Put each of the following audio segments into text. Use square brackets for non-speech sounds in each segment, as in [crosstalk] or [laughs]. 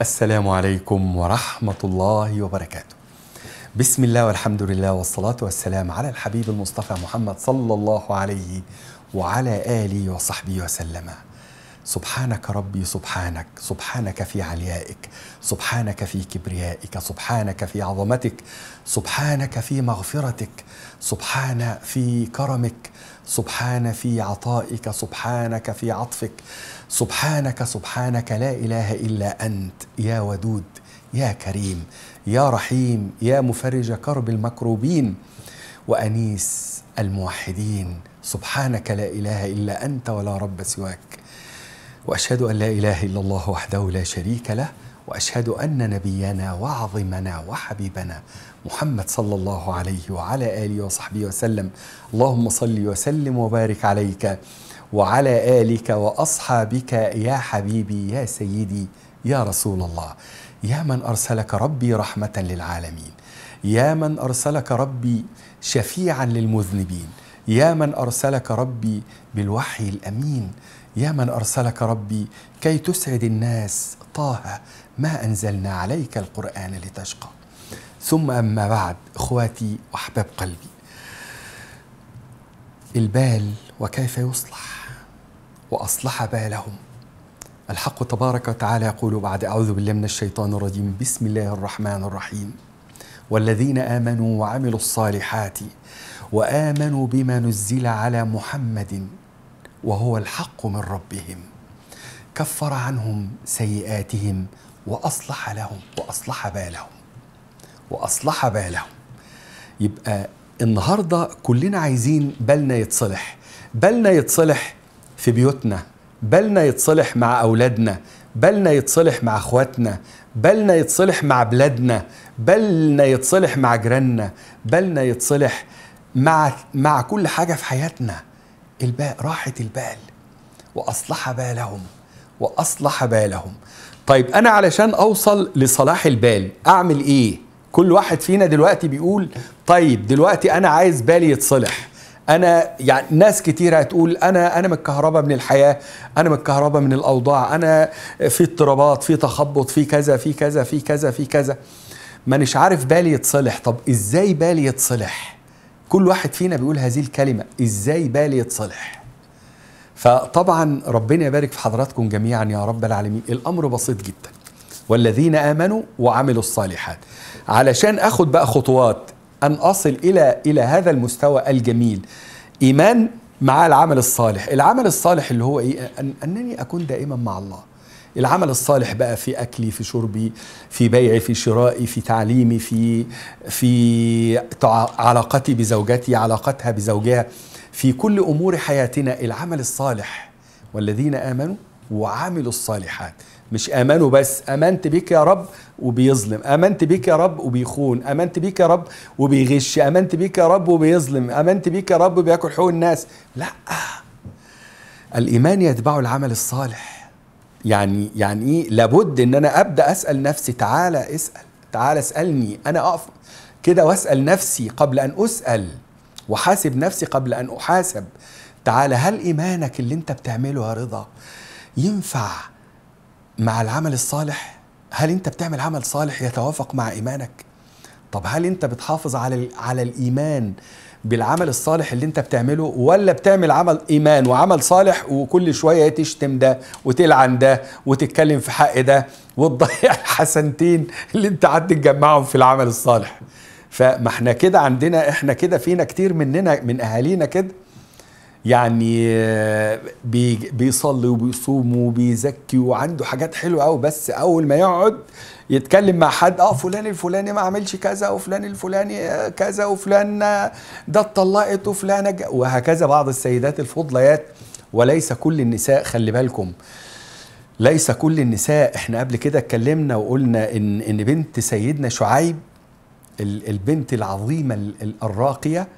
السلام عليكم ورحمة الله وبركاته. بسم الله والحمد لله والصلاة والسلام على الحبيب المصطفى محمد صلى الله عليه وعلى آله وصحبه وسلم. سبحانك ربي سبحانك سبحانك في عليائك سبحانك في كبريائك سبحانك في عظمتك سبحانك في مغفرتك سبحان في كرمك سبحان في عطائك سبحانك في عطفك سبحانك سبحانك لا اله الا انت يا ودود يا كريم يا رحيم يا مفرج كرب المكروبين وانيس الموحدين سبحانك لا اله الا انت ولا رب سواك واشهد ان لا اله الا الله وحده لا شريك له واشهد ان نبينا وعظمنا وحبيبنا محمد صلى الله عليه وعلى اله وصحبه وسلم اللهم صل وسلم وبارك عليك وعلى الك واصحابك يا حبيبي يا سيدي يا رسول الله يا من ارسلك ربي رحمه للعالمين يا من ارسلك ربي شفيعا للمذنبين يا من ارسلك ربي بالوحي الامين يا من ارسلك ربي كي تسعد الناس طه ما انزلنا عليك القران لتشقى ثم اما بعد اخواتي واحباب قلبي البال وكيف يصلح واصلح بالهم الحق تبارك وتعالى يقول بعد اعوذ بالله من الشيطان الرجيم بسم الله الرحمن الرحيم والذين امنوا وعملوا الصالحات وامنوا بما نزل على محمد وهو الحق من ربهم كفر عنهم سيئاتهم واصلح لهم واصلح بالهم واصلح بالهم يبقى النهارده كلنا عايزين بالنا يتصلح بالنا يتصلح في بيوتنا بالنا يتصلح مع اولادنا بالنا يتصلح مع اخواتنا بالنا يتصلح مع بلادنا بالنا يتصلح مع جيراننا بالنا يتصلح مع مع كل حاجه في حياتنا البال راحه البال واصلح بالهم واصلح بالهم طيب انا علشان اوصل لصلاح البال اعمل ايه كل واحد فينا دلوقتي بيقول طيب دلوقتي انا عايز بالي يتصلح انا يعني ناس كتير هتقول انا انا الكهرباء من الحياه انا الكهرباء من الاوضاع انا في اضطرابات في تخبط في كذا في كذا في كذا في كذا مانيش عارف بالي يتصلح طب ازاي بالي يتصلح كل واحد فينا بيقول هذه الكلمة إزاي بالي يتصلح فطبعا ربنا يبارك في حضراتكم جميعا يا رب العالمين الأمر بسيط جدا والذين آمنوا وعملوا الصالحات علشان أخد بقى خطوات أن أصل إلى إلى هذا المستوى الجميل إيمان مع العمل الصالح العمل الصالح اللي هو إيه أنني أكون دائما مع الله العمل الصالح بقى في اكلي في شربي في بيعي في شرائي في تعليمي في في علاقتي بزوجتي علاقتها بزوجها في كل امور حياتنا العمل الصالح والذين امنوا وعملوا الصالحات مش امنوا بس امنت بك يا رب وبيظلم امنت بك يا رب وبيخون امنت بك يا رب وبيغش امنت بك يا رب وبيظلم امنت بك يا رب وبياكل حقوق الناس لا الايمان يتبع العمل الصالح يعني يعني ايه لابد ان انا ابدا اسال نفسي تعالى اسال تعالى اسالني انا اقف كده واسال نفسي قبل ان اسال وحاسب نفسي قبل ان احاسب تعالى هل ايمانك اللي انت بتعمله يا رضا ينفع مع العمل الصالح هل انت بتعمل عمل صالح يتوافق مع ايمانك طب هل انت بتحافظ على على الايمان بالعمل الصالح اللي انت بتعمله ولا بتعمل عمل ايمان وعمل صالح وكل شويه تشتم ده وتلعن ده وتتكلم في حق ده وتضيع [laughs] الحسنتين اللي انت قعدت تجمعهم في العمل الصالح فما احنا كده عندنا احنا كده فينا كتير مننا من اهالينا كده يعني آه، بيصلي وبيصوم وبيزكي وعنده حاجات حلوه قوي بس اول ما يقعد يتكلم مع حد اه فلان الفلاني ما عملش كذا وفلان الفلاني آه، كذا وفلان آه، ده اتطلقت وفلانه وهكذا بعض السيدات الفضليات وليس كل النساء خلي بالكم ليس كل النساء احنا قبل كده اتكلمنا وقلنا ان ان بنت سيدنا شعيب البنت العظيمه الراقيه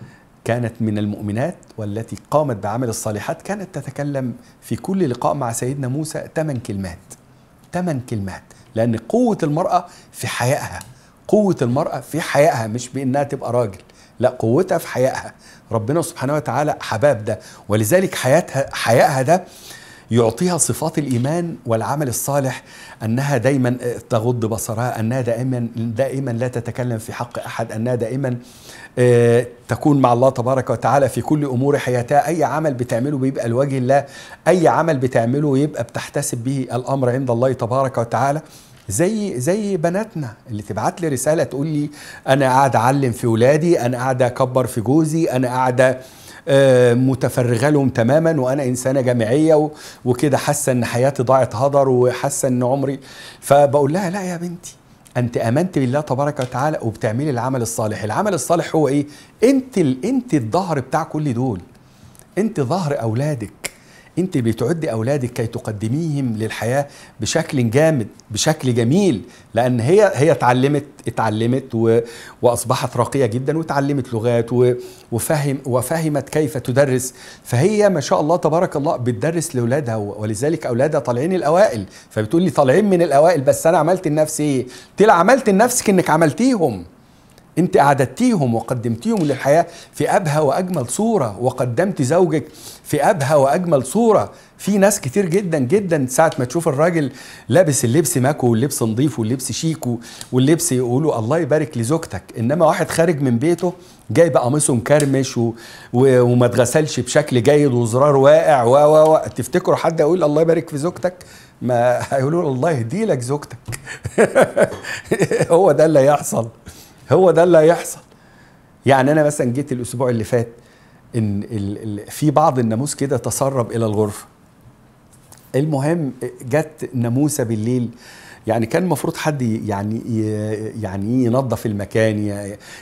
كانت من المؤمنات والتي قامت بعمل الصالحات كانت تتكلم في كل لقاء مع سيدنا موسى ثمان كلمات ثمان كلمات لأن قوة المرأة في حيائها قوة المرأة في حيائها مش بأنها تبقى راجل لا قوتها في حيائها ربنا سبحانه وتعالى حباب ده ولذلك حياتها حيائها ده يعطيها صفات الإيمان والعمل الصالح أنها دائما تغض بصرها أنها دائما, دائما لا تتكلم في حق أحد أنها دائما آه، تكون مع الله تبارك وتعالى في كل أمور حياتها أي عمل بتعمله بيبقى لوجه الله أي عمل بتعمله يبقى بتحتسب به الأمر عند الله تبارك وتعالى زي زي بناتنا اللي تبعت لي رساله تقول لي انا قاعد اعلم في ولادي انا قاعد اكبر في جوزي انا قاعده آه، متفرغه لهم تماما وانا انسانه جامعيه وكده حاسه ان حياتي ضاعت هدر وحاسه ان عمري فبقول لها لا يا بنتي انت امنت بالله تبارك وتعالى وبتعملي العمل الصالح العمل الصالح هو ايه انت انت الظهر بتاع كل دول انت ظهر اولادك انت بتعدي اولادك كي تقدميهم للحياه بشكل جامد بشكل جميل لان هي هي اتعلمت اتعلمت و... واصبحت راقيه جدا وتعلمت لغات و... وفهم وفهمت كيف تدرس فهي ما شاء الله تبارك الله بتدرس لاولادها ولذلك اولادها طالعين الاوائل فبتقول لي طالعين من الاوائل بس انا عملت لنفسي ايه؟ قلت لها عملت لنفسك انك عملتيهم انت اعددتيهم وقدمتيهم للحياه في ابهى واجمل صوره وقدمت زوجك في ابهى واجمل صوره في ناس كتير جدا جدا ساعه ما تشوف الراجل لابس اللبس ماكو واللبس نظيف واللبس شيك واللبس يقولوا الله يبارك لزوجتك انما واحد خارج من بيته جاي بقميصه مكرمش وما اتغسلش بشكل جيد وزرار واقع و و و تفتكروا حد يقول الله يبارك في زوجتك ما [laughs] هيقولوا الله يهدي لك زوجتك [laughs] هو ده اللي هيحصل هو ده اللي هيحصل يعني انا مثلا جيت الاسبوع اللي فات ان ال ال في بعض الناموس كده تسرب الى الغرفه المهم جت ناموسه بالليل يعني كان المفروض حد يعني يعني ينظف المكان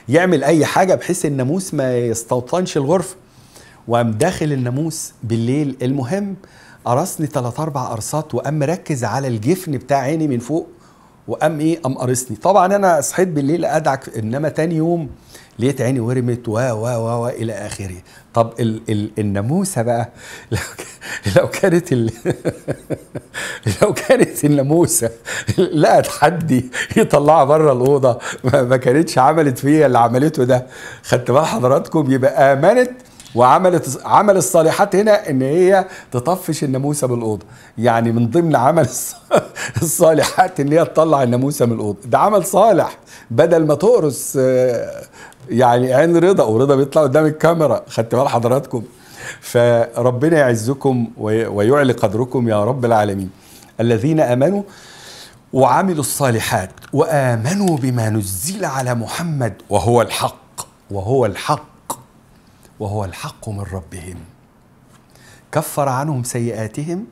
يعمل اي حاجه بحيث الناموس ما يستوطنش الغرفه وقام داخل الناموس بالليل المهم قرصني ثلاث اربع قرصات وقام مركز على الجفن بتاع عيني من فوق وقام ايه قام قرصني طبعا انا صحيت بالليل ادعك انما تاني يوم لقيت عيني ورمت و و و و الى اخره طب ال ال الناموسه بقى [laughs] لو لو كانت ال [laughs] لو كانت الناموسه لقت حد يطلعها بره الاوضه ما كانتش عملت فيا اللي عملته ده خدت بال حضراتكم يبقى امنت وعملت عمل الصالحات هنا ان هي تطفش الناموسه من الاوضه يعني من ضمن عمل [laughs] الصالحات ان هي تطلع الناموسه من الاوضه ده عمل صالح بدل ما تقرص آه، يعني عين رضا ورضا بيطلع قدام الكاميرا خدت بال حضراتكم فربنا يعزكم ويعلي قدركم يا رب العالمين الذين امنوا وعملوا الصالحات وامنوا بما نزل على محمد وهو الحق وهو الحق وهو الحق من ربهم كفر عنهم سيئاتهم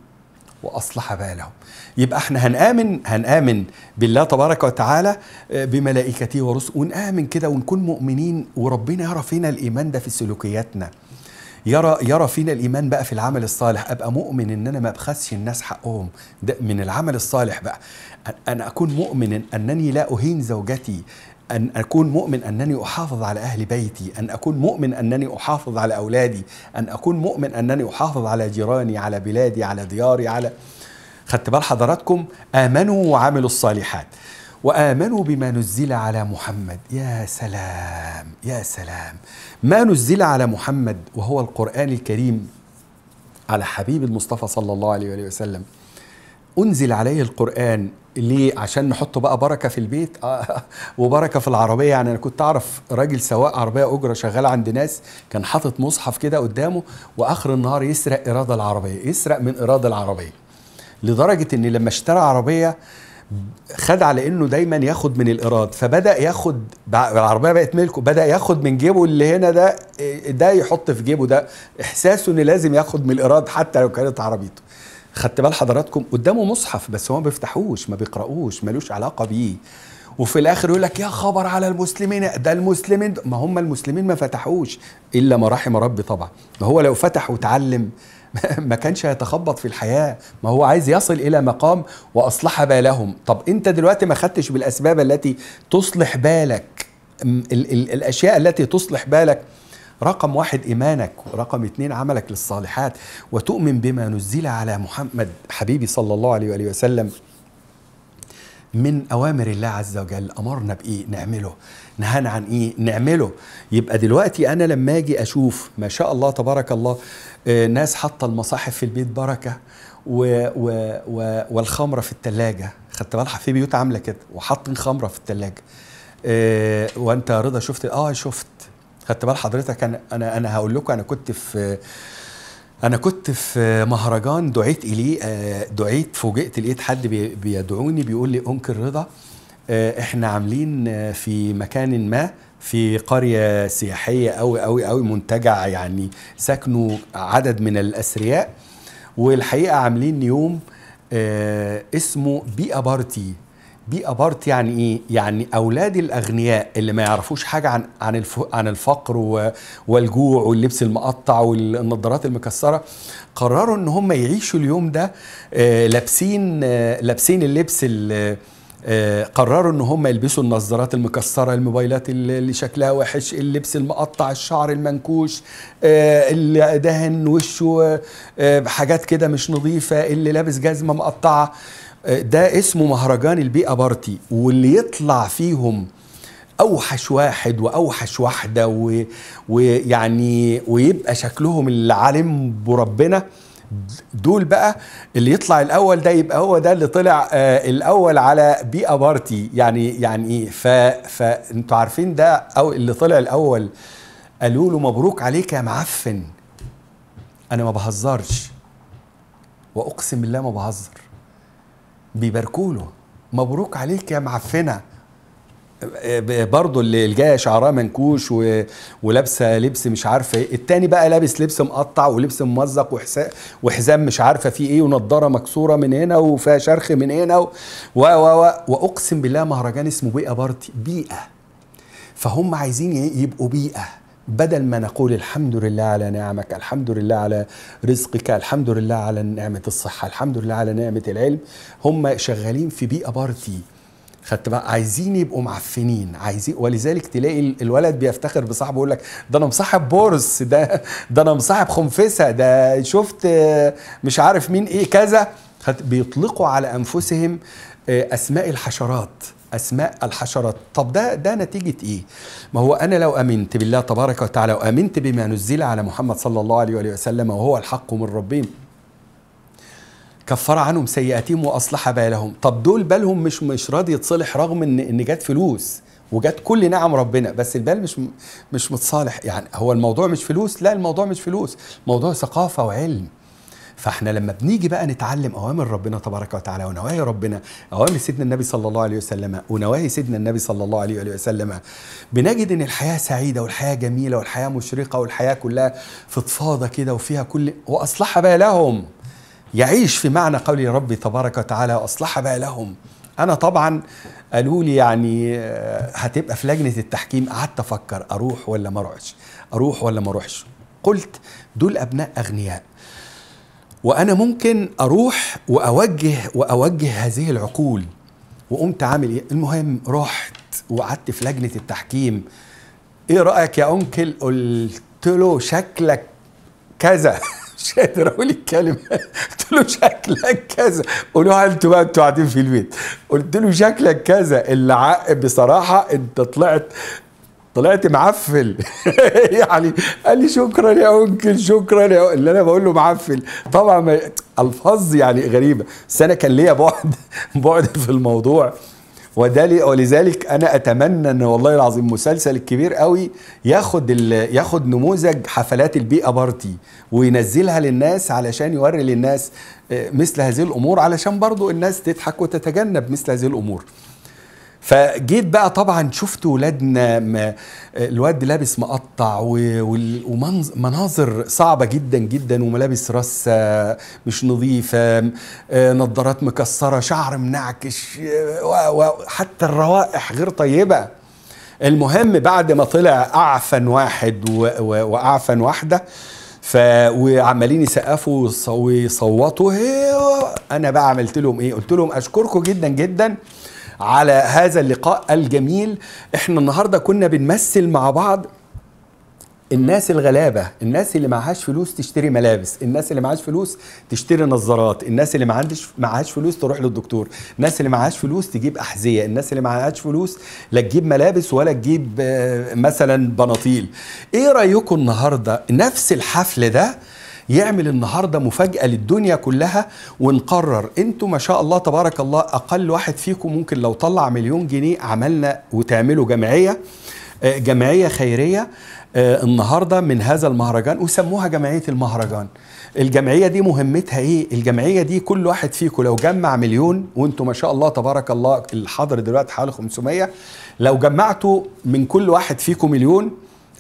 واصلح بالهم يبقى احنا هنامن هنامن بالله تبارك وتعالى آه، بملائكته ورسله ونامن كده ونكون مؤمنين وربنا يرى فينا الايمان ده في سلوكياتنا يرى يرى فينا الايمان بقى في العمل الصالح ابقى مؤمن ان انا ما ابخسش الناس حقهم ده من العمل الصالح بقى انا اكون مؤمن انني لا اهين زوجتي أن أكون مؤمن أنني أحافظ على أهل بيتي أن أكون مؤمن أنني أحافظ على أولادي أن أكون مؤمن أنني أحافظ على جيراني على بلادي على دياري على خدت بال حضراتكم آمنوا وعملوا الصالحات وآمنوا بما نزل على محمد يا سلام يا سلام ما نزل على محمد وهو القرآن الكريم على حبيب المصطفى صلى الله عليه وسلم أنزل عليه القرآن ليه عشان نحط بقى بركه في البيت آه، [laughs] وبركه في العربيه يعني انا كنت اعرف راجل سواق عربيه اجره شغال عند ناس كان حاطط مصحف كده قدامه واخر النهار يسرق ايراد العربيه يسرق من ايراد العربيه لدرجه ان لما اشترى عربيه خد على انه دايما ياخد من الايراد فبدا ياخد العربيه بقت ملكه بدا ياخد من جيبه اللي هنا ده إيه، ده يحط في جيبه ده احساسه ان لازم ياخد من الايراد حتى لو كانت عربيته خدت بال حضراتكم قدامه مصحف بس هو ما بيفتحوش ما بيقرأوش ملوش علاقة بيه وفي الاخر يقول لك يا خبر على المسلمين ده المسلمين ما هم المسلمين ما فتحوش الا ما رحم ربي طبعا ما هو لو فتح وتعلم [laughs] ما كانش هيتخبط في الحياه ما هو عايز يصل الى مقام واصلح بالهم طب انت دلوقتي ما خدتش بالاسباب التي تصلح بالك ال ال الاشياء التي تصلح بالك رقم واحد إيمانك ورقم اثنين عملك للصالحات وتؤمن بما نزل على محمد حبيبي صلى الله عليه وآله وسلم من أوامر الله عز وجل أمرنا بإيه نعمله نهانا عن إيه نعمله يبقى دلوقتي أنا لما أجي أشوف ما شاء الله تبارك الله آه، ناس حاطة المصاحف في البيت بركة و و و والخمرة في التلاجة خدت بالها في بيوت عاملة كده وحاطين خمرة في التلاجة آه، وانت يا رضا شفت اه شفت خدت بال حضرتك انا انا انا هقول لكم انا كنت في انا كنت في مهرجان دعيت اليه آه، دعيت فوجئت لقيت حد بيدعوني بيقول لي انكر رضا آه، احنا عاملين آه، في مكان ما في قريه سياحيه قوي قوي قوي منتجع يعني سكنوا عدد من الاثرياء والحقيقه عاملين يوم اسمه بيئه بارتي بيئه بارت يعني ايه يعني اولاد الاغنياء اللي ما يعرفوش حاجه عن عن عن الفقر والجوع واللبس المقطع والنضارات المكسره قرروا ان هم يعيشوا اليوم ده آه، لابسين آه، لابسين اللبس آه، قرروا ان هم يلبسوا النظارات المكسره الموبايلات اللي شكلها وحش اللبس المقطع الشعر المنكوش اللي دهن وشه بحاجات كده مش نظيفه اللي لابس جزمه مقطعه ده اسمه مهرجان البيئه بارتي واللي يطلع فيهم اوحش واحد واوحش واحده ويعني ويبقى شكلهم اللي عالم بربنا دول بقى اللي يطلع الاول ده يبقى هو ده اللي طلع آه، الاول على بيئه بارتي يعني يعني ايه فانتوا عارفين ده او اللي طلع الاول قالوا له مبروك عليك يا معفن انا ما بهزرش واقسم بالله ما بهزر بيباركوا له مبروك عليك يا معفنه برضه اللي جايه شعرها منكوش و... ولابسه لبس مش عارفه ايه التاني بقى لابس لبس مقطع ولبس ممزق وحزام مش عارفه فيه ايه ونضاره مكسوره من هنا وفيها شرخ من هنا و... و... و... و... واقسم بالله مهرجان اسمه بيئه بارتي بيئه فهم عايزين يبقوا بيئه بدل ما نقول الحمد لله على نعمك الحمد لله على رزقك الحمد لله على نعمة الصحة الحمد لله على نعمة العلم هم شغالين في بيئة بارتي خدت بقى عايزين يبقوا معفنين عايزين ولذلك تلاقي الولد بيفتخر بصاحبه يقول لك ده انا مصاحب بورس ده ده انا مصاحب خنفسه ده شفت مش عارف مين ايه كذا بيطلقوا على انفسهم آه، اسماء الحشرات اسماء الحشرات طب ده ده نتيجه ايه ما هو انا لو امنت بالله تبارك وتعالى وامنت بما نزل على محمد صلى الله عليه وآله وسلم وهو الحق من ربهم كفر عنهم سيئاتهم واصلح بالهم طب دول بالهم مش مش راضي يتصلح رغم ان ان جت فلوس وجت كل نعم ربنا بس البال مش مش متصالح يعني هو الموضوع مش فلوس لا الموضوع مش فلوس موضوع ثقافه وعلم فاحنا لما بنيجي بقى نتعلم اوامر ربنا تبارك وتعالى ونواهي ربنا اوامر سيدنا النبي صلى الله عليه وسلم ونواهي سيدنا النبي صلى الله عليه وسلم بنجد ان الحياه سعيده والحياه جميله والحياه مشرقه والحياه كلها فضفاضه كده وفيها كل واصلح بالهم يعيش في معنى قول ربي تبارك وتعالى واصلح بالهم انا طبعا قالوا لي يعني آه، هتبقى في لجنه التحكيم قعدت افكر اروح ولا ما اروحش اروح ولا ما اروحش قلت دول ابناء اغنياء وانا ممكن اروح واوجه واوجه هذه العقول وقمت عامل ايه المهم رحت وقعدت في لجنه التحكيم ايه رايك يا انكل قلت له شكلك كذا [laughs] مش قادر اقول الكلمه قلت له شكلك كذا قولوها انتوا بقى انتوا قاعدين في البيت قلت له شكلك كذا اللي عق بصراحه انت طلعت طلعت معفل [laughs] يعني قال لي شكرا يا انكل شكرا يا اللي انا بقول له معفل طبعا ما... الفاظ يعني غريبه بس انا كان ليا بعد [laughs] بعد في الموضوع ودلي ولذلك انا اتمنى ان والله العظيم مسلسل الكبير قوي ياخد ال... ياخد نموذج حفلات البيئه بارتي وينزلها للناس علشان يوري للناس آه، مثل هذه الامور علشان برضو الناس تضحك وتتجنب مثل هذه الامور فجيت بقى طبعا شفت ولادنا آه، الواد لابس مقطع ومناظر صعبه جدا جدا وملابس راسه مش نظيفه آه، نظارات مكسره شعر منعكش آه، حتى الروائح غير طيبه المهم بعد ما طلع اعفن واحد واعفن واحده ف وعمالين يسقفوا ويصوتوا انا بقى عملت لهم ايه قلت لهم اشكركم جدا جدا على هذا اللقاء الجميل احنا النهارده كنا بنمثل مع بعض الناس الغلابة الناس اللي معهاش فلوس تشتري ملابس الناس اللي معهاش فلوس تشتري نظارات الناس اللي معهاش معهاش فلوس تروح للدكتور الناس اللي معهاش فلوس تجيب أحذية الناس اللي معهاش فلوس لا تجيب ملابس ولا تجيب آه، مثلا بناطيل ايه رأيكم النهاردة نفس الحفل ده يعمل النهارده مفاجاه للدنيا كلها ونقرر انتوا ما شاء الله تبارك الله اقل واحد فيكم ممكن لو طلع مليون جنيه عملنا وتعملوا جمعيه آه، جمعيه خيريه آه، النهارده من هذا المهرجان وسموها جمعيه المهرجان الجمعيه دي مهمتها ايه الجمعيه دي كل واحد فيكم لو جمع مليون وانتم ما شاء الله تبارك الله الحاضر دلوقتي حوالي 500 لو جمعتوا من كل واحد فيكم مليون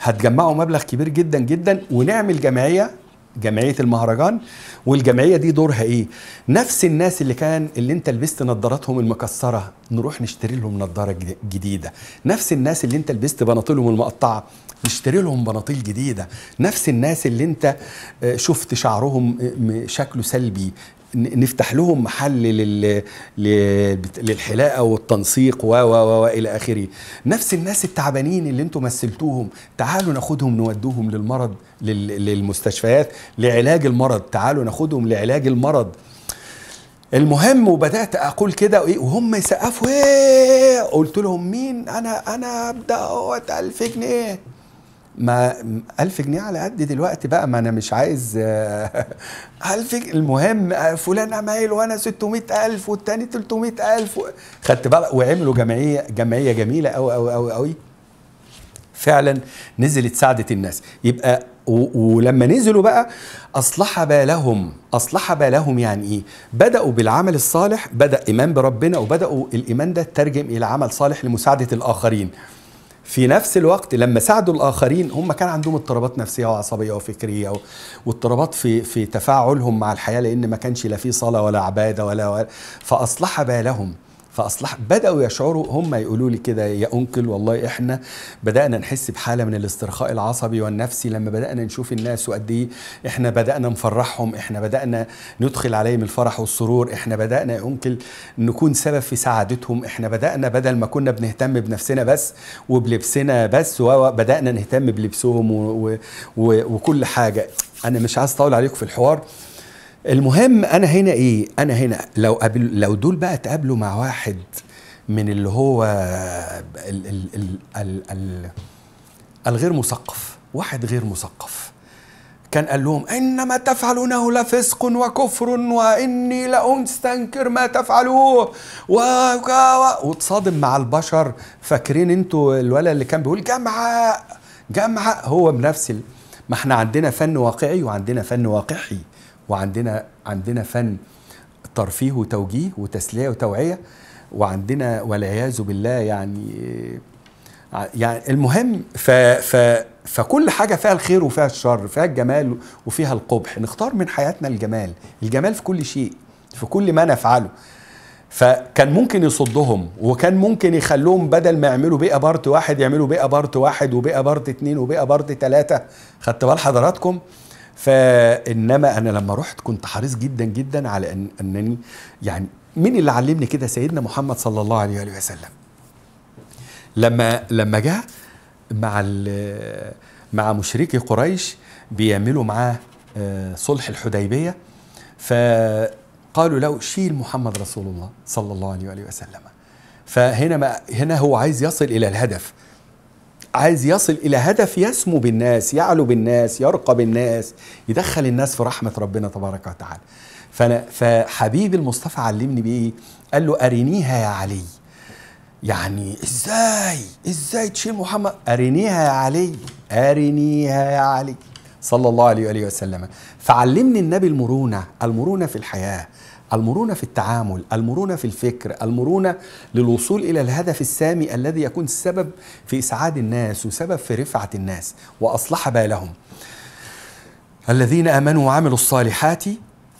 هتجمعوا مبلغ كبير جدا جدا ونعمل جمعيه جمعيه المهرجان والجمعيه دي دورها ايه نفس الناس اللي كان اللي انت لبست نظاراتهم المكسره نروح نشتري لهم نظاره جديده نفس الناس اللي انت لبست بناطيلهم المقطعه نشتري لهم بناطيل جديده نفس الناس اللي انت آه، شفت شعرهم آه، شكله سلبي نفتح لهم محل لل... للحلاقه والتنسيق و و و الى اخره نفس الناس التعبانين اللي انتم مثلتوهم تعالوا ناخدهم نودوهم للمرض لل... للمستشفيات لعلاج المرض تعالوا ناخدهم لعلاج المرض المهم وبدات اقول كده إيه، وهم يسقفوا ايه قلت لهم مين انا انا ابدا اهوت 1000 جنيه ما 1000 جنيه على قد دلوقتي بقى ما انا مش عايز 1000 آه، المهم آه، فلان عمايل وانا 600000 والتاني 300000 خدت بقى وعملوا جمعيه جمعيه جميله قوي قوي قوي قوي فعلا نزلت ساعدت الناس يبقى ولما نزلوا بقى اصلح بالهم اصلح بالهم يعني ايه بداوا بالعمل الصالح بدا ايمان بربنا وبداوا الايمان ده ترجم الى عمل صالح لمساعده الاخرين في نفس الوقت لما ساعدوا الاخرين هم كان عندهم اضطرابات نفسيه وعصبيه وفكريه واضطرابات في في تفاعلهم مع الحياه لان ما كانش لا في صلاه ولا عباده ولا, ولا فاصلح بالهم فاصلح بداوا يشعروا هم يقولوا لي كده يا انكل والله احنا بدانا نحس بحاله من الاسترخاء العصبي والنفسي لما بدانا نشوف الناس وقد ايه احنا بدانا نفرحهم احنا بدانا ندخل عليهم الفرح والسرور احنا بدانا يا انكل نكون سبب في سعادتهم احنا بدانا بدل ما كنا بنهتم بنفسنا بس وبلبسنا بس وبدانا نهتم بلبسهم و... و... وكل حاجه انا مش عايز اطول عليكم في الحوار المهم انا هنا ايه انا هنا لو قابل لو دول بقى اتقابلوا مع واحد من اللي هو ال ال ال ال ال الغير مثقف واحد غير مثقف كان قال لهم ان ما تفعلونه لفسق وكفر واني لانستنكر ما تفعلوه و... و... واتصادم مع البشر فاكرين انتوا الولد اللي كان بيقول جمعاء جمعاء هو بنفس ما احنا عندنا فن واقعي وعندنا فن واقعي وعندنا عندنا فن ترفيه وتوجيه وتسليه وتوعيه وعندنا والعياذ بالله يعني يعني المهم ف ف فكل حاجه فيها الخير وفيها الشر فيها الجمال وفيها القبح نختار من حياتنا الجمال الجمال في كل شيء في كل ما نفعله فكان ممكن يصدهم وكان ممكن يخلوهم بدل ما يعملوا بيئه بارت واحد يعملوا بيئه بارت واحد وبيئه بارت اتنين وبيئه بارت ثلاثه خدت بال حضراتكم فانما انا لما رحت كنت حريص جدا جدا على ان انني يعني مين اللي علمني كده سيدنا محمد صلى الله عليه واله وسلم لما لما جه مع مع مشركي قريش بيعملوا معاه آه، صلح الحديبيه فقالوا له شيل محمد رسول الله صلى الله عليه واله وسلم فهنا ما هنا هو عايز يصل الى الهدف عايز يصل الى هدف يسمو بالناس يعلو بالناس يرقى بالناس يدخل الناس في رحمه ربنا تبارك وتعالى فانا فحبيبي المصطفى علمني بايه قال له ارنيها يا علي يعني ازاي ازاي تشيل محمد ارنيها يا علي ارنيها يا علي صلى الله عليه واله وسلم فعلمني النبي المرونه المرونه في الحياه المرونه في التعامل المرونه في الفكر المرونه للوصول الى الهدف السامي الذي يكون سبب في اسعاد الناس وسبب في رفعه الناس واصلح بالهم الذين امنوا وعملوا الصالحات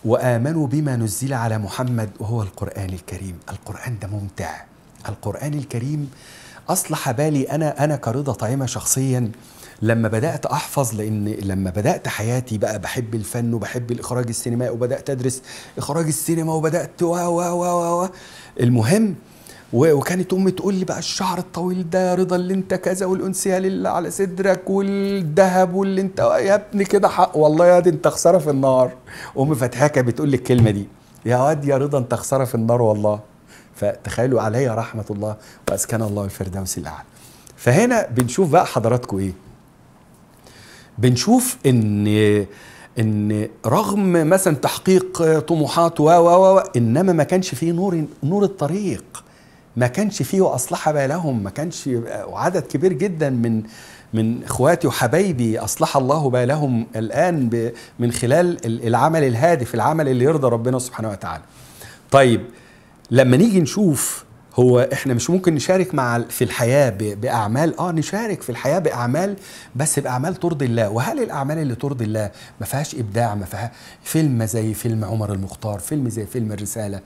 وامنوا بما نزل على محمد وهو القران الكريم القران ده ممتع القران الكريم اصلح بالي انا انا كرضا طعيمه شخصيا لما بدات احفظ لان لما بدات حياتي بقى بحب الفن وبحب الاخراج السينمائي وبدات ادرس اخراج السينما وبدات و و و و المهم وكانت امي تقول لي بقى الشعر الطويل ده يا رضا اللي انت كذا والانسيه اللي على صدرك والذهب واللي انت يا ابني كده حق والله يا دي انت خساره في النار امي فتحيه بتقول لي الكلمه دي يا واد يا رضا انت خساره في النار والله فتخيلوا عليا رحمه الله واسكن الله الفردوس الاعلى فهنا بنشوف بقى حضراتكم ايه بنشوف ان ان رغم مثلا تحقيق طموحات و و و انما ما كانش فيه نور نور الطريق ما كانش فيه اصلحه بالهم ما كانش وعدد كبير جدا من من اخواتي وحبايبي اصلح الله بالهم الان من خلال العمل الهادف العمل اللي يرضى ربنا سبحانه وتعالى طيب لما نيجي نشوف هو احنا مش ممكن نشارك مع في الحياه باعمال اه نشارك في الحياه باعمال بس باعمال ترضي الله وهل الاعمال اللي ترضي الله ما فيهاش ابداع ما فيها فيلم زي فيلم عمر المختار فيلم زي فيلم الرساله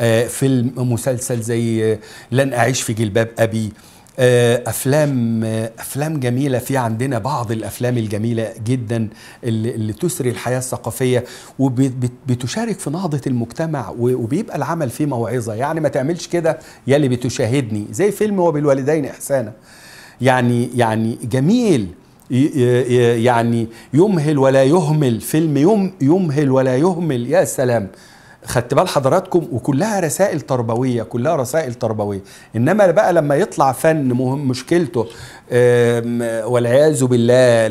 آه فيلم مسلسل زي لن اعيش في جلباب ابي آه آه، افلام آه، افلام جميله في عندنا بعض الافلام الجميله جدا اللي, اللي تسري الحياه الثقافيه وبتشارك في نهضه المجتمع وبيبقى العمل فيه موعظه يعني ما تعملش كده يا اللي بتشاهدني زي فيلم وبالوالدين احسانا يعني يعني جميل يعني يمهل ولا يهمل فيلم يم يمهل ولا يهمل يا سلام خدت بال حضراتكم وكلها رسائل تربويه كلها رسائل تربويه انما بقى لما يطلع فن مهم مشكلته والعياذ بالله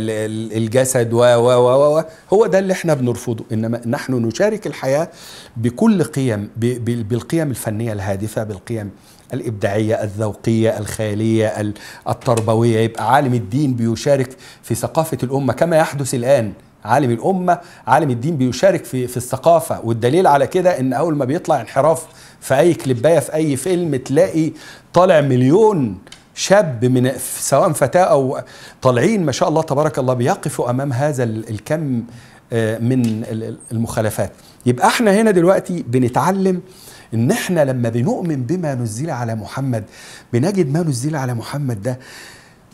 الجسد و و و و هو ده اللي احنا بنرفضه انما نحن نشارك الحياه بكل قيم بالقيم الفنيه الهادفه بالقيم الإبداعية الذوقية الخيالية التربوية يبقى عالم الدين بيشارك في ثقافة الأمة كما يحدث الآن عالم الامه عالم الدين بيشارك في في الثقافه والدليل على كده ان اول ما بيطلع انحراف في اي كليبايه في اي فيلم تلاقي طالع مليون شاب من سواء فتاه او طالعين ما شاء الله تبارك الله بيقفوا امام هذا الكم آه، من المخالفات يبقى احنا هنا دلوقتي بنتعلم ان احنا لما بنؤمن بما نزل على محمد بنجد ما نزل على محمد ده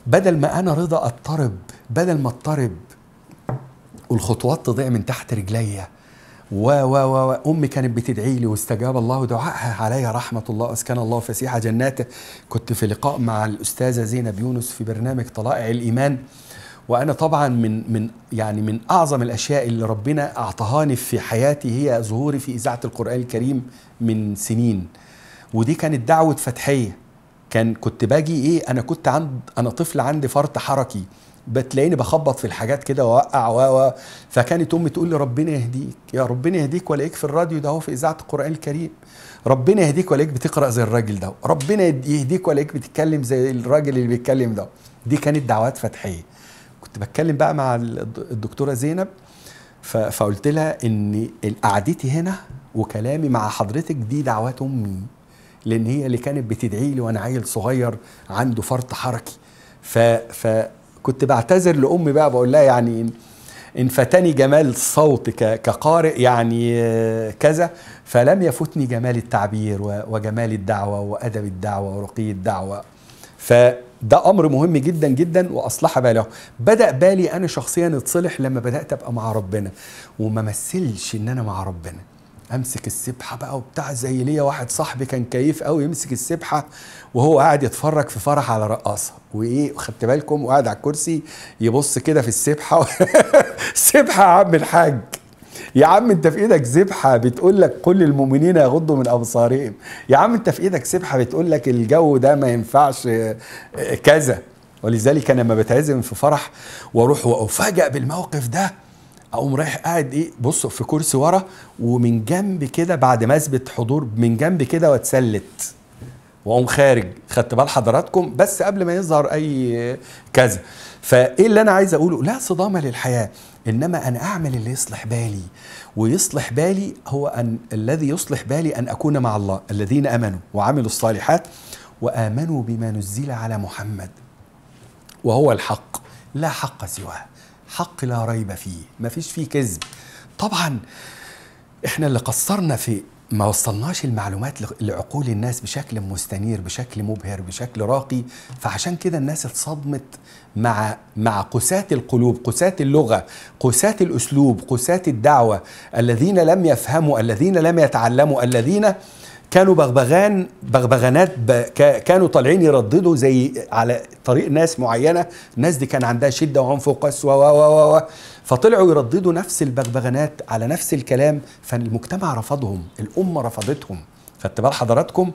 بدل ما انا رضا اضطرب بدل ما اضطرب والخطوات تضيع من تحت رجليا و و و امي كانت بتدعي لي واستجاب الله دعائها علي رحمه الله اسكن الله فسيح جناته كنت في لقاء مع الاستاذه زينب يونس في برنامج طلائع الايمان وانا طبعا من من يعني من اعظم الاشياء اللي ربنا اعطهاني في حياتي هي ظهوري في اذاعه القران الكريم من سنين ودي كانت دعوه فتحيه كان كنت باجي ايه انا كنت عند انا طفل عندي فرط حركي بتلاقيني بخبط في الحاجات كده واوقع و فكانت امي تقول لي ربنا يهديك يا ربنا يهديك والاقيك في الراديو ده هو في اذاعه القران الكريم ربنا يهديك والاقيك بتقرا زي الراجل ده ربنا يهديك والاقيك بتتكلم زي الراجل اللي بيتكلم ده دي كانت دعوات فتحيه كنت بتكلم بقى مع الدكتوره زينب فقلت لها ان قعدتي هنا وكلامي مع حضرتك دي دعوات امي لان هي اللي كانت بتدعي لي وانا عيل صغير عنده فرط حركي ف, ف كنت بعتذر لامي بقى بقول لها يعني ان فتني جمال الصوت كقارئ يعني آه، كذا فلم يفتني جمال التعبير وجمال الدعوه وادب الدعوه ورقي الدعوه فده امر مهم جدا جدا واصلح باله بدا بالي انا شخصيا اتصلح لما بدات ابقى مع ربنا وما مثلش ان انا مع ربنا امسك السبحه بقى وبتاع زي ليا واحد صاحبي كان كيف قوي يمسك السبحه وهو قاعد يتفرج في فرح على رقاصه وايه خدت بالكم وقاعد على الكرسي يبص كده في السبحه [laughs] سبحه يا عم الحاج يا عم انت في ايدك سبحه بتقول لك كل المؤمنين يغضوا من ابصارهم يا عم انت في ايدك سبحه بتقول لك الجو ده ما ينفعش آه، آه، كذا ولذلك انا لما بتعزم في فرح واروح وافاجئ بالموقف ده اقوم رايح قاعد ايه بص في كرسي ورا ومن جنب كده بعد ما اثبت حضور من جنب كده واتسلت واقوم خارج خدت بال حضراتكم بس قبل ما يظهر اي كذا فايه اللي انا عايز اقوله لا صدامه للحياه انما انا اعمل اللي يصلح بالي ويصلح بالي هو ان الذي يصلح بالي ان اكون مع الله الذين امنوا وعملوا الصالحات وامنوا بما نزل على محمد وهو الحق لا حق سواه حق لا ريب فيه ما فيش فيه كذب طبعا احنا اللي قصرنا في ما وصلناش المعلومات لعقول الناس بشكل مستنير بشكل مبهر بشكل راقي فعشان كده الناس اتصدمت مع مع قساة القلوب قساة اللغة قساة الأسلوب قساة الدعوة الذين لم يفهموا الذين لم يتعلموا الذين كانوا بغبغان بغبغانات ب... كانوا طالعين يرددوا زي على طريق ناس معينه الناس دي كان عندها شده وعنف وقسوه و و و فطلعوا يرددوا نفس البغبغانات على نفس الكلام فالمجتمع رفضهم الامه رفضتهم خدت بال حضراتكم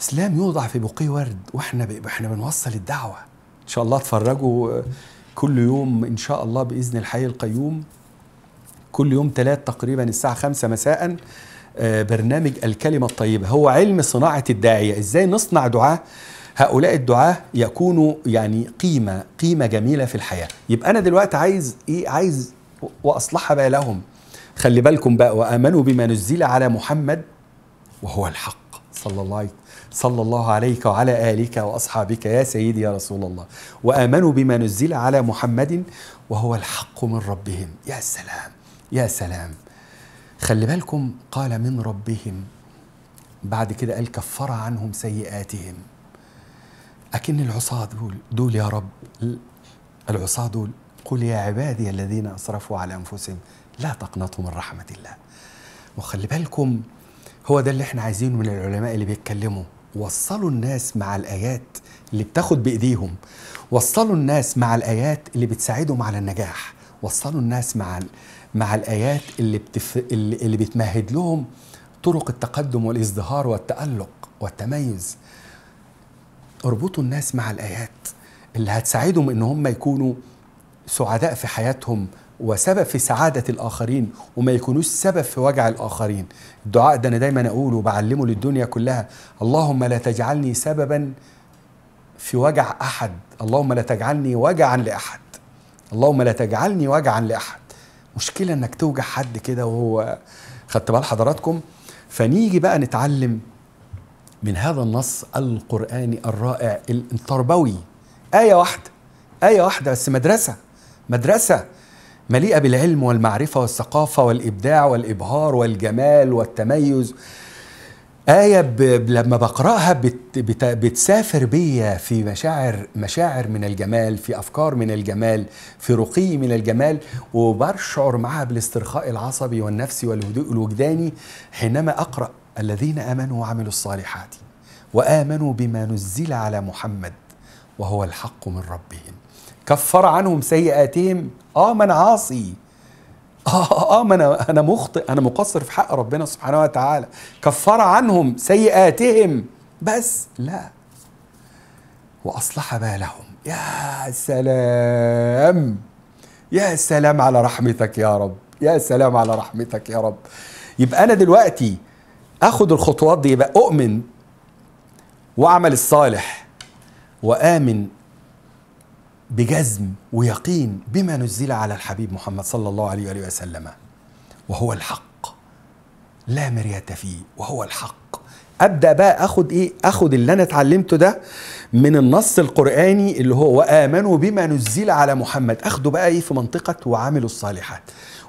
اسلام يوضع في بقيه ورد واحنا ب... احنا بنوصل الدعوه ان شاء الله اتفرجوا آه، كل يوم ان شاء الله باذن الحي القيوم كل يوم ثلاث تقريبا الساعه 5 مساء آه، برنامج الكلمة الطيبة هو علم صناعة الداعية إزاي نصنع دعاة هؤلاء الدعاة يكونوا يعني قيمة قيمة جميلة في الحياة يبقى أنا دلوقتي عايز إيه عايز وأصلح بالهم خلي بالكم بقى وآمنوا بما نزل على محمد وهو الحق صلى الله عليه صلى الله عليك وعلى آلك وأصحابك يا سيدي يا رسول الله وآمنوا بما نزل على محمد وهو الحق من ربهم يا سلام يا سلام خلي بالكم قال من ربهم بعد كده قال كفر عنهم سيئاتهم أكن العصاة دول دول يا رب العصاة دول قل يا عبادي الذين أسرفوا على أنفسهم لا تقنطوا من رحمة الله وخلي بالكم هو ده اللي احنا عايزينه من العلماء اللي بيتكلموا وصلوا الناس مع الآيات اللي بتاخد بإيديهم وصلوا الناس مع الآيات اللي بتساعدهم على النجاح وصلوا الناس مع مع الآيات اللي, بتف... اللي, بتمهد لهم طرق التقدم والازدهار والتألق والتميز اربطوا الناس مع الآيات اللي هتساعدهم إن هم يكونوا سعداء في حياتهم وسبب في سعادة الآخرين وما يكونوش سبب في وجع الآخرين الدعاء ده أنا دايما أقوله وبعلمه للدنيا كلها اللهم لا تجعلني سببا في وجع أحد اللهم لا تجعلني وجعا لأحد اللهم لا تجعلني وجعا لأحد مشكله انك توجع حد كده وهو خدت بال حضراتكم فنيجي بقى نتعلم من هذا النص القراني الرائع التربوي ايه واحده ايه واحده بس مدرسه مدرسه مليئه بالعلم والمعرفه والثقافه والابداع والابهار والجمال والتميز آية ب... لما بقرأها بت... بت... بتسافر بيا في مشاعر مشاعر من الجمال في أفكار من الجمال في رقي من الجمال وبشعر معها بالاسترخاء العصبي والنفسي والهدوء الوجداني حينما أقرأ الذين آمنوا وعملوا الصالحات وآمنوا بما نزل على محمد وهو الحق من ربهم كفر عنهم سيئاتهم آه من عاصي [laughs] آه،, اه اه ما انا انا مخطئ انا مقصر في حق ربنا سبحانه وتعالى كفر عنهم سيئاتهم بس لا واصلح بالهم يا سلام يا سلام على رحمتك يا رب يا سلام على رحمتك يا رب يبقى انا دلوقتي اخد الخطوات دي يبقى اؤمن واعمل الصالح وامن بجزم ويقين بما نزل على الحبيب محمد صلى الله عليه وآله وسلم وهو الحق لا مرية فيه وهو الحق ابدا بقى اخد ايه اخد اللي انا اتعلمته ده من النص القراني اللي هو وامنوا بما نزل على محمد اخده بقى ايه في منطقه وعملوا الصالحات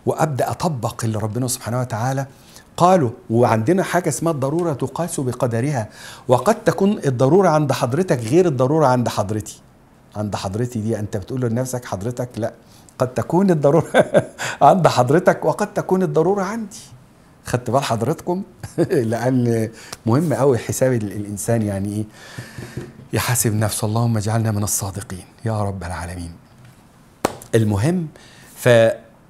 وابدا اطبق اللي ربنا سبحانه وتعالى قالوا وعندنا حاجة اسمها الضرورة تقاس بقدرها وقد تكون الضرورة عند حضرتك غير الضرورة عند حضرتي عند حضرتي دي انت بتقول لنفسك حضرتك لا قد تكون الضروره [laughs] عند حضرتك وقد تكون الضروره عندي خدت بال حضرتكم [laughs] لان مهم قوي حساب الانسان يعني ايه يحاسب نفسه اللهم اجعلنا من الصادقين يا رب العالمين المهم ف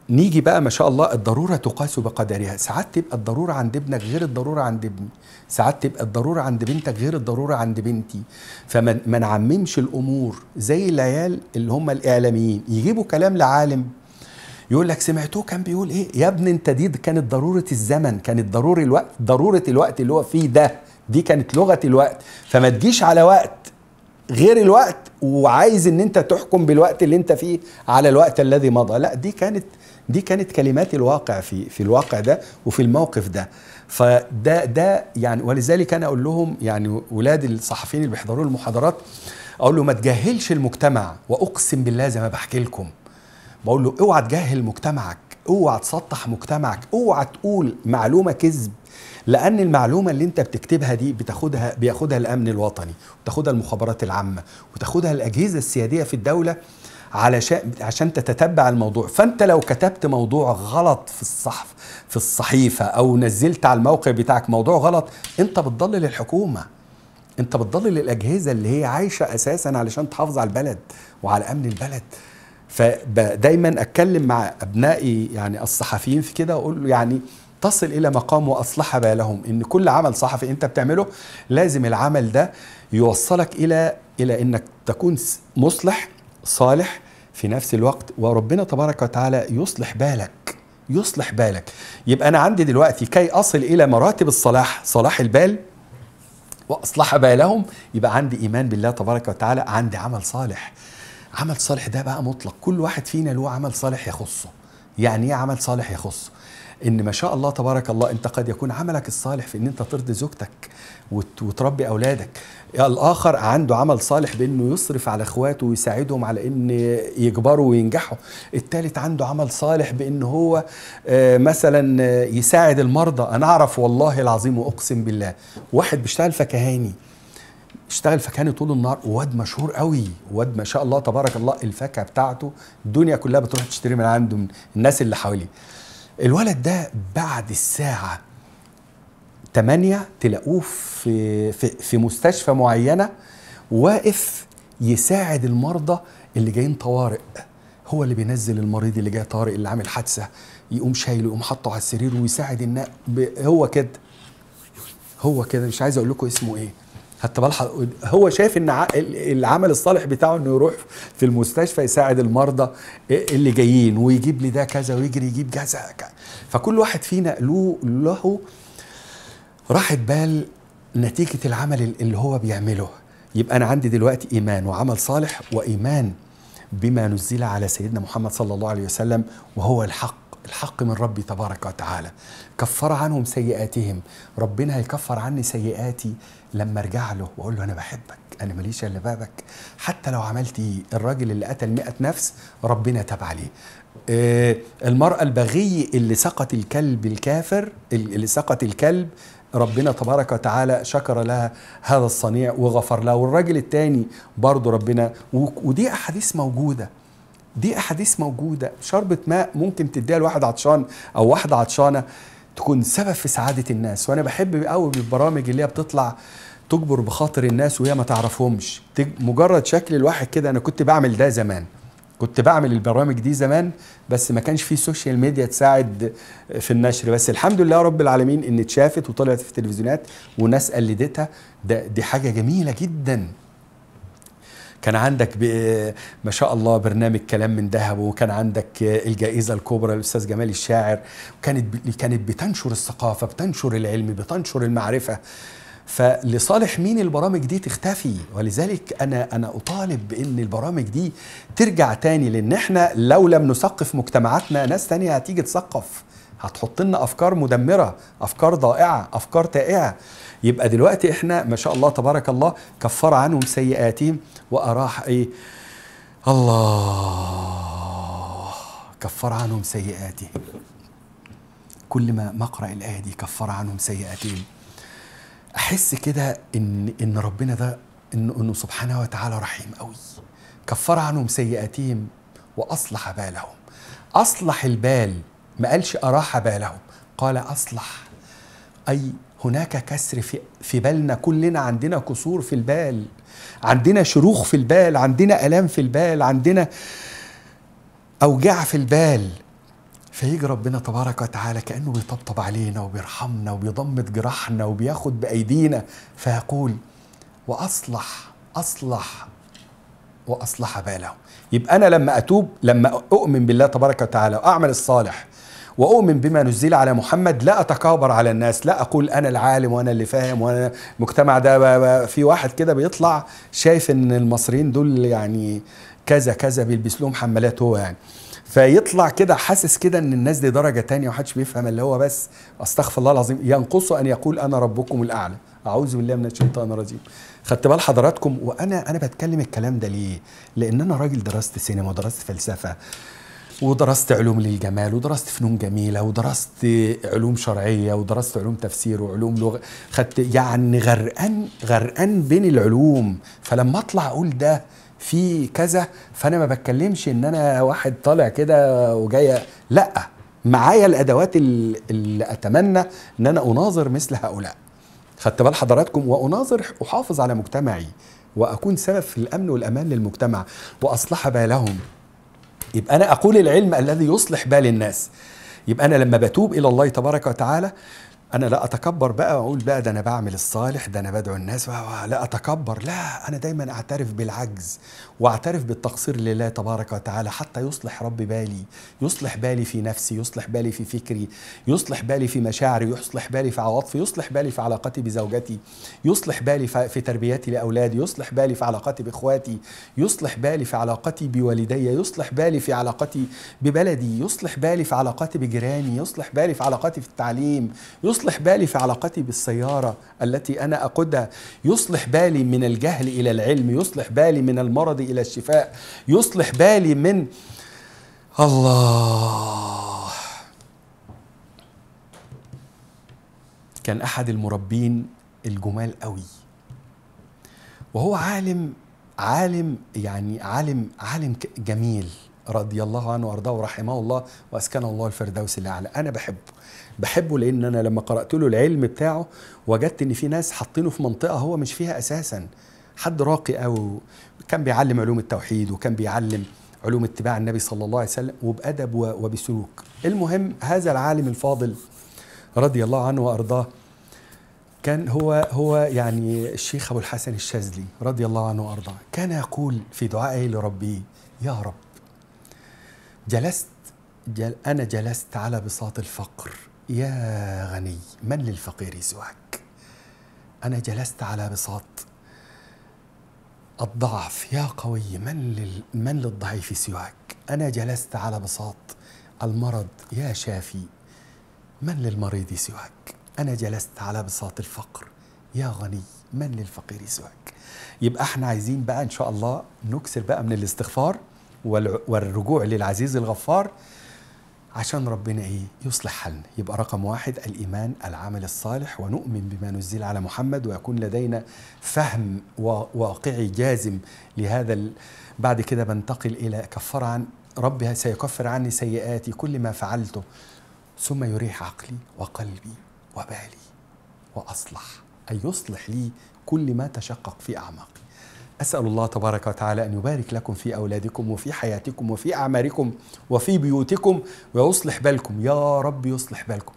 نيجي بقى ما شاء الله الضروره تقاس بقدرها ساعات تبقى الضروره عند ابنك غير الضروره عند ابني ساعات تبقى الضروره عند بنتك غير الضروره عند بنتي فما نعممش الامور زي العيال اللي هم الاعلاميين يجيبوا كلام لعالم يقول لك سمعتوه كان بيقول ايه يا ابني انت دي كانت ضروره الزمن كانت ضروره الوقت ضروره الوقت اللي هو فيه ده دي كانت لغه الوقت فما تجيش على وقت غير الوقت وعايز ان انت تحكم بالوقت اللي انت فيه على الوقت الذي مضى لا دي كانت دي كانت كلمات الواقع في في الواقع ده وفي الموقف ده فده ده يعني ولذلك انا اقول لهم يعني ولاد الصحفيين اللي بيحضروا المحاضرات اقول له ما تجهلش المجتمع واقسم بالله زي ما بحكي لكم بقول له اوعى تجهل مجتمعك اوعى تسطح مجتمعك اوعى تقول معلومه كذب لان المعلومه اللي انت بتكتبها دي بتاخدها بياخدها الامن الوطني وتاخدها المخابرات العامه وتاخدها الاجهزه السياديه في الدوله علشان عشان تتتبع الموضوع فانت لو كتبت موضوع غلط في الصحف في الصحيفه او نزلت على الموقع بتاعك موضوع غلط انت بتضلل الحكومه انت بتضلل الاجهزه اللي هي عايشه اساسا علشان تحافظ على البلد وعلى امن البلد فدايما اتكلم مع ابنائي يعني الصحفيين في كده واقول له يعني تصل الى مقام واصلح بالهم ان كل عمل صحفي انت بتعمله لازم العمل ده يوصلك الى الى انك تكون مصلح صالح في نفس الوقت وربنا تبارك وتعالى يصلح بالك يصلح بالك يبقى أنا عندي دلوقتي كي أصل إلى مراتب الصلاح صلاح البال وأصلح بالهم يبقى عندي إيمان بالله تبارك وتعالى عندي عمل صالح عمل صالح ده بقى مطلق كل واحد فينا له عمل صالح يخصه يعني ايه عمل صالح يخصه ان ما شاء الله تبارك الله انت قد يكون عملك الصالح في ان انت ترضي زوجتك وتربي اولادك الاخر عنده عمل صالح بانه يصرف على اخواته ويساعدهم على ان يكبروا وينجحوا الثالث عنده عمل صالح بان هو آه، مثلا آه، يساعد المرضى انا اعرف والله العظيم واقسم بالله واحد بيشتغل فكهاني اشتغل فكهاني طول النهار واد مشهور قوي واد ما شاء الله تبارك الله الفاكهه بتاعته الدنيا كلها بتروح تشتري من عنده من الناس اللي حواليه الولد ده بعد الساعه 8 تلاقوه في في, في مستشفى معينه واقف يساعد المرضى اللي جايين طوارئ هو اللي بينزل المريض اللي جاي طارئ اللي عامل حادثه يقوم شايله يقوم حاطه على السرير ويساعد الناس هو كده هو كده مش عايز اقول لكم اسمه ايه حتى بلحظ هو شايف ان العمل الصالح بتاعه انه يروح في المستشفى يساعد المرضى إيه اللي جايين ويجيب لي ده كذا ويجري يجيب كذا فكل واحد فينا له له راحه بال نتيجه العمل اللي هو بيعمله يبقى انا عندي دلوقتي ايمان وعمل صالح وايمان بما نزل على سيدنا محمد صلى الله عليه وسلم وهو الحق الحق من ربي تبارك وتعالى كفر عنهم سيئاتهم ربنا هيكفر عني سيئاتي لما ارجع له واقول له انا بحبك انا ماليش الا بابك حتى لو عملت ايه الراجل اللي قتل 100 نفس ربنا تاب عليه آه المراه البغي اللي سقط الكلب الكافر اللي سقط الكلب ربنا تبارك وتعالى شكر لها هذا الصنيع وغفر لها والراجل التاني برضه ربنا ودي احاديث موجوده دي احاديث موجوده شربة ماء ممكن تديها لواحد عطشان او واحده عطشانه تكون سبب في سعاده الناس وانا بحب قوي البرامج اللي هي بتطلع تجبر بخاطر الناس وهي ما تعرفهمش مجرد شكل الواحد كده انا كنت بعمل ده زمان كنت بعمل البرامج دي زمان بس ما كانش في سوشيال ميديا تساعد في النشر بس الحمد لله رب العالمين ان اتشافت وطلعت في التلفزيونات وناس قلدتها ده دي حاجه جميله جدا كان عندك ما شاء الله برنامج كلام من ذهب وكان عندك الجائزه الكبرى للاستاذ جمال الشاعر وكانت كانت بتنشر الثقافه بتنشر العلم بتنشر المعرفه فلصالح مين البرامج دي تختفي ولذلك انا انا اطالب بان البرامج دي ترجع تاني لان احنا لو لم نثقف مجتمعاتنا ناس تانية هتيجي تثقف هتحط لنا افكار مدمره افكار ضائعه افكار تائهه يبقى دلوقتي احنا ما شاء الله تبارك الله كفر عنهم سيئاتهم واراح ايه الله كفر عنهم سيئاتهم كل ما مقرأ الآية دي كفر عنهم سيئاتهم أحس كده إن إن ربنا ده إن إنه سبحانه وتعالى رحيم قوي كفر عنهم سيئاتهم وأصلح بالهم أصلح البال ما قالش أراح بالهم قال أصلح أي هناك كسر في, في بالنا كلنا عندنا كسور في البال عندنا شروخ في البال عندنا ألام في البال عندنا أوجاع في البال فيجي ربنا تبارك وتعالى كأنه بيطبطب علينا وبيرحمنا وبيضمد جراحنا وبياخد بأيدينا فيقول وأصلح أصلح وأصلح باله يبقى أنا لما أتوب لما أؤمن بالله تبارك وتعالى وأعمل الصالح واؤمن بما نزل على محمد لا اتكابر على الناس لا اقول انا العالم وانا اللي فاهم وانا المجتمع ده في واحد كده بيطلع شايف ان المصريين دول يعني كذا كذا بيلبس لهم حمالات هو يعني فيطلع كده حاسس كده ان الناس دي درجه تانية ومحدش بيفهم اللي هو بس استغفر الله العظيم ينقصه ان يقول انا ربكم الاعلى اعوذ بالله من الشيطان الرجيم خدت بال حضراتكم وانا انا بتكلم الكلام ده ليه لان انا راجل درست سينما ودرست فلسفه ودرست علوم للجمال ودرست فنون جميلة ودرست علوم شرعية ودرست علوم تفسير وعلوم لغة خدت يعني غرقان غرقان بين العلوم فلما اطلع اقول ده في كذا فانا ما بتكلمش ان انا واحد طالع كده وجاي لا معايا الادوات اللي اتمنى ان انا اناظر مثل هؤلاء خدت بال حضراتكم واناظر احافظ على مجتمعي واكون سبب في الامن والامان للمجتمع واصلح بالهم يبقى أنا أقول العلم الذي يصلح بال الناس يبقى أنا لما بتوب إلى الله تبارك وتعالى أنا لا أتكبر بقى وأقول بقى ده أنا بعمل الصالح ده أنا بدعو الناس لا أتكبر لا أنا دايما أعترف بالعجز واعترف بالتقصير لله تبارك وتعالى حتى يصلح رب بالي يصلح بالي في نفسي يصلح بالي في فكري يصلح بالي في مشاعري يصلح بالي في عواطفي يصلح بالي في علاقتي بزوجتي يصلح بالي في تربيتي لأولادي يصلح بالي في علاقتي بإخواتي يصلح بالي في علاقتي بوالدي يصلح بالي في علاقتي ببلدي يصلح بالي في علاقتي بجيراني يصلح بالي في علاقتي في التعليم يصلح بالي في علاقتي بالسيارة التي أنا أقودها يصلح بالي من الجهل إلى العلم يصلح بالي من المرض إلى الشفاء يصلح بالي من الله كان أحد المربين الجمال قوي وهو عالم عالم يعني عالم عالم جميل رضي الله عنه وارضاه ورحمه الله واسكنه الله الفردوس الاعلى انا بحبه بحبه لان انا لما قرات له العلم بتاعه وجدت ان في ناس حاطينه في منطقه هو مش فيها اساسا حد راقي قوي كان بيعلم علوم التوحيد وكان بيعلم علوم اتباع النبي صلى الله عليه وسلم وبأدب وبسلوك المهم هذا العالم الفاضل رضي الله عنه وأرضاه كان هو هو يعني الشيخ أبو الحسن الشاذلي رضي الله عنه وأرضاه كان يقول في دعائه لربه يا رب جلست جل أنا جلست على بساط الفقر يا غني من للفقير سواك أنا جلست على بساط الضعف يا قوي من لل من للضعيف سواك انا جلست على بساط المرض يا شافي من للمريض سواك انا جلست على بساط الفقر يا غني من للفقير سواك يبقى احنا عايزين بقى ان شاء الله نكسر بقى من الاستغفار والرجوع للعزيز الغفار عشان ربنا ايه يصلح حالنا يبقى رقم واحد الايمان العمل الصالح ونؤمن بما نزل على محمد ويكون لدينا فهم واقعي جازم لهذا ال... بعد كده بنتقل الى كفر عن ربي سيكفر عني سيئاتي كل ما فعلته ثم يريح عقلي وقلبي وبالي واصلح اي يصلح لي كل ما تشقق في اعماقي أسأل الله تبارك وتعالى أن يبارك لكم في أولادكم وفي حياتكم وفي أعماركم وفي بيوتكم ويصلح بالكم يا رب يصلح بالكم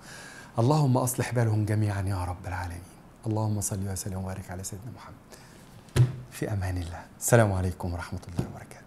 اللهم أصلح بالهم جميعا يا رب العالمين اللهم صل وسلم وبارك على سيدنا محمد في أمان الله السلام عليكم ورحمة الله وبركاته